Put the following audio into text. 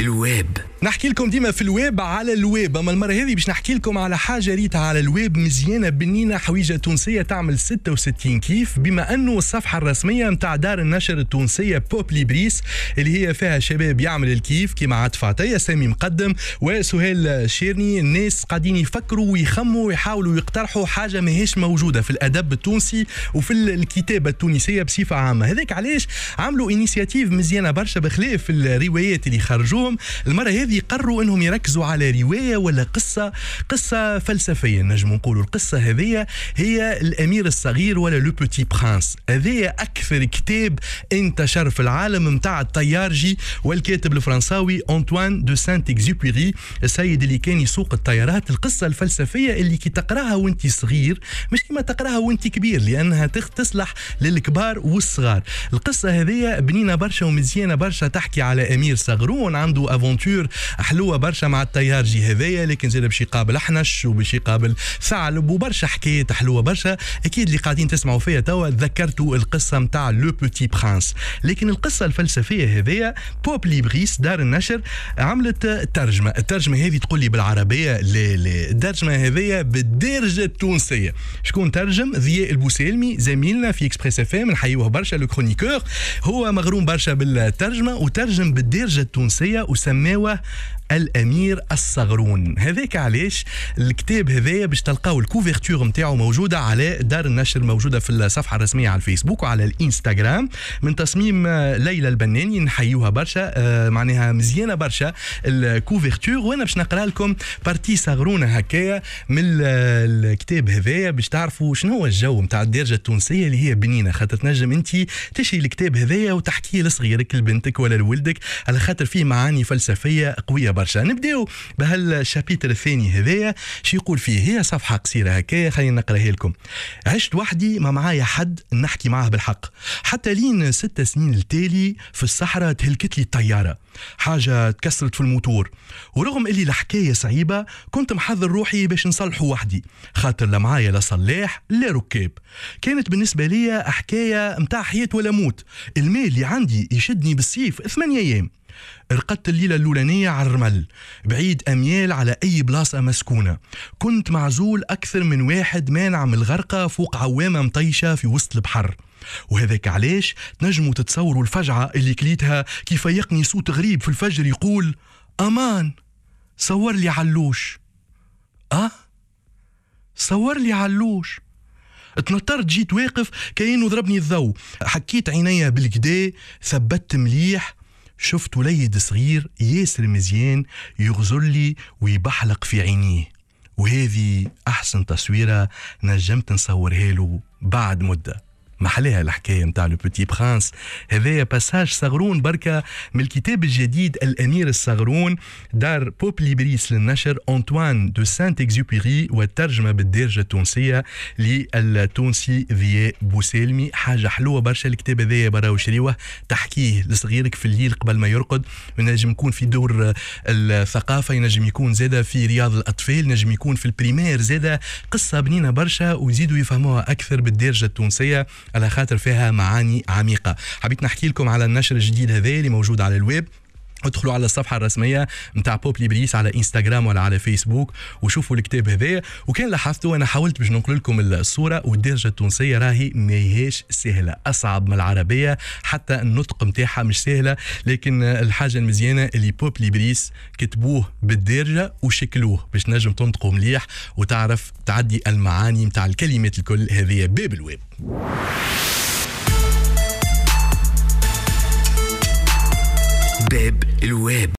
الويب نحكي لكم ديما في الويب على الويب اما المره هذه باش نحكي لكم على حاجه ريتها على الويب مزيانه بنينه حويجه تونسيه تعمل 66 كيف بما انه الصفحه الرسميه نتاع دار النشر التونسيه بوب ليبريس اللي هي فيها شباب يعمل الكيف كيما عاد فاتيه سامي مقدم وسهيل شيرني الناس قاعدين يفكروا ويخموا ويحاولوا يقترحوا حاجه ماهيش موجوده في الادب التونسي وفي الكتابه التونسيه بصفه عامه هذاك علاش عملوا انيسياتيف مزيانه برشا بخلاف الروايات اللي خرجوهم اليوم المره هذه قرروا انهم يركزوا على روايه ولا قصه قصه فلسفيه نجم نقولوا القصه هذه هي الامير الصغير ولا لو بوتي برانس هذه اكثر كتاب انتشر في العالم نتاع الطيارجي والكاتب الفرنساوي انطوان دو سانت اكزوبيري السيد اللي كان يسوق الطيارات القصه الفلسفيه اللي كي تقراها وانت صغير مش كما تقراها وانت كبير لانها تصلح للكبار والصغار القصه هذه بنينه برشا ومزيانه برشا تحكي على امير صغرون عنده افونتور حلوه برشا مع التيار جي هذايا لكن زاد باش يقابل احنش وباش يقابل ثعلب وبرشا حكايات حلوه برشا اكيد اللي قاعدين تسمعوا فيا توا تذكرتوا القصه نتاع لو بوتي برانس لكن القصه الفلسفيه هذايا بوب ليبريس دار النشر عملت ترجمه الترجمه هذه تقول لي بالعربيه لا لا الترجمه هذايا بالدارجه التونسيه شكون ترجم ضياء البوسيلمي زميلنا في اكسبريس اف ام نحيوه برشا لو كرونيكور هو مغروم برشا بالترجمه وترجم بالدارجه التونسيه وسماوه الامير الصغرون هذاك علاش الكتاب هذايا باش تلقاو الكوفرتور نتاعو موجوده على دار النشر موجوده في الصفحه الرسميه على الفيسبوك وعلى الانستغرام من تصميم ليلى البناني نحيوها برشا آه معناها مزيانه برشا الكوفرتور وانا باش نقرا لكم بارتي صغرونه هكايا من الكتاب هذايا باش تعرفوا شنو هو الجو نتاع الدرجه التونسيه اللي هي بنينه خاطر تنجم انت تشري الكتاب هذايا وتحكيه لصغيرك لبنتك ولا لولدك على خاطر فيه معاني معاني فلسفيه قويه برشا نبداو بهالشابيتر الثاني هذايا شو يقول فيه هي صفحه قصيره هكايا خلينا نقراها لكم عشت وحدي ما معايا حد نحكي معاه بالحق حتى لين ست سنين التالي في الصحراء تهلكت لي الطياره حاجه تكسرت في الموتور ورغم اللي الحكايه صعيبه كنت محضر روحي باش نصلحه وحدي خاطر لا معايا لا صلاح لا ركاب كانت بالنسبه ليا حكايه متاع حياه ولا موت المال اللي عندي يشدني بالسيف ثمانية ايام رقدت الليلة الأولانية على الرمل بعيد أميال على أي بلاصة مسكونة كنت معزول أكثر من واحد مانع من الغرقة فوق عوامة مطيشة في وسط البحر وهذاك علاش تنجموا تتصوروا الفجعة اللي كليتها كيف يقني صوت غريب في الفجر يقول أمان صور لي علوش أه صور لي علوش تنطرت جيت واقف كأنه ضربني الضو حكيت عينيا بالكدا ثبت مليح شفت وليد صغير ياسر مزيان يغزر لي ويبحلق في عينيه وهذه أحسن تصويرة نجمت نصورها له بعد مدة محلها الحكايه نتاع لو بوتي برانس هذايا باساج صغرون بركة من الكتاب الجديد الامير الصغرون دار بوب ليبريس للنشر انطوان دو سانت اكزوبيري والترجمه بالدارجه التونسيه للتونسي ذي بوسالمي حاجه حلوه برشا الكتاب هذايا برا وشريوه تحكيه لصغيرك في الليل قبل ما يرقد ينجم يكون في دور الثقافه ينجم يكون زاده في رياض الاطفال نجم يكون في البريمير زاده قصه بنينه برشا ويزيدوا يفهموها اكثر بالدارجه التونسيه على خاطر فيها معاني عميقه حبيت نحكي لكم على النشر الجديد هذا اللي موجود على الويب ادخلوا على الصفحه الرسميه نتاع بوب ليبريس على انستغرام ولا على فيسبوك وشوفوا الكتاب هذايا وكان لاحظتوا انا حاولت باش نقول لكم الصوره والدرجه التونسيه راهي ماهيش سهله اصعب من العربيه حتى النطق نتاعها مش سهله لكن الحاجه المزيانه اللي بوب ليبريس كتبوه بالدرجه وشكلوه باش نجم تنطقوا مليح وتعرف تعدي المعاني نتاع الكلمات الكل هذه باب الويب Beb et le web.